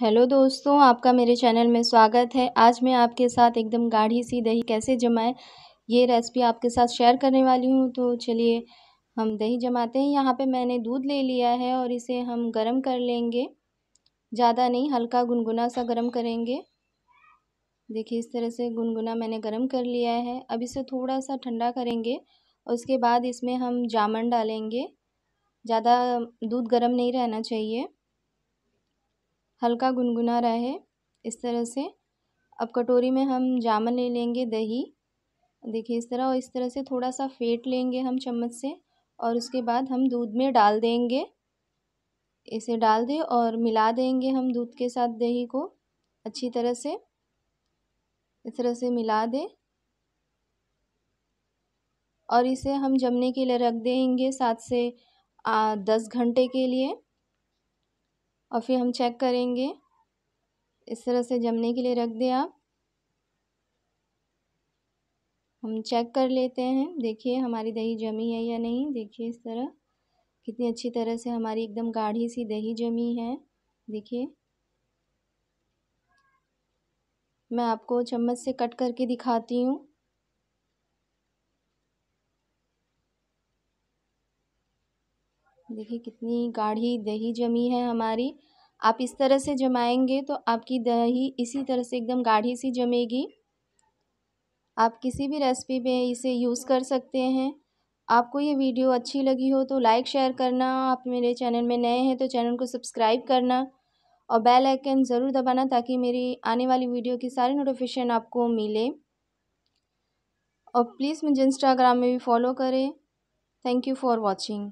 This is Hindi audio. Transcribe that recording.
हेलो दोस्तों आपका मेरे चैनल में स्वागत है आज मैं आपके साथ एकदम गाढ़ी सी दही कैसे जमाएं ये रेसिपी आपके साथ शेयर करने वाली हूँ तो चलिए हम दही जमाते हैं यहाँ पे मैंने दूध ले लिया है और इसे हम गरम कर लेंगे ज़्यादा नहीं हल्का गुनगुना सा गरम करेंगे देखिए इस तरह से गुनगुना मैंने गरम कर लिया है अब इसे थोड़ा सा ठंडा करेंगे उसके बाद इसमें हम जामन डालेंगे ज़्यादा दूध गर्म नहीं रहना चाहिए हल्का गुनगुना रहे इस तरह से अब कटोरी में हम जामन ले लेंगे दही देखिए इस तरह और इस तरह से थोड़ा सा फेंट लेंगे हम चम्मच से और उसके बाद हम दूध में डाल देंगे इसे डाल दें और मिला देंगे हम दूध के साथ दही को अच्छी तरह से इस तरह से मिला दें और इसे हम जमने के लिए रख देंगे सात से दस घंटे के लिए और फिर हम चेक करेंगे इस तरह से जमने के लिए रख दें आप हम चेक कर लेते हैं देखिए हमारी दही जमी है या नहीं देखिए इस तरह कितनी अच्छी तरह से हमारी एकदम गाढ़ी सी दही जमी है देखिए मैं आपको चम्मच से कट करके दिखाती हूँ देखिए कितनी गाढ़ी दही जमी है हमारी आप इस तरह से जमाएंगे तो आपकी दही इसी तरह से एकदम गाढ़ी सी जमेगी आप किसी भी रेसिपी में इसे यूज़ कर सकते हैं आपको ये वीडियो अच्छी लगी हो तो लाइक शेयर करना आप मेरे चैनल में नए हैं तो चैनल को सब्सक्राइब करना और बेल आइकन ज़रूर दबाना ताकि मेरी आने वाली वीडियो की सारी नोटिफिकेशन आपको मिले और प्लीज़ मुझे इंस्टाग्राम में भी फॉलो करें थैंक यू फॉर वॉचिंग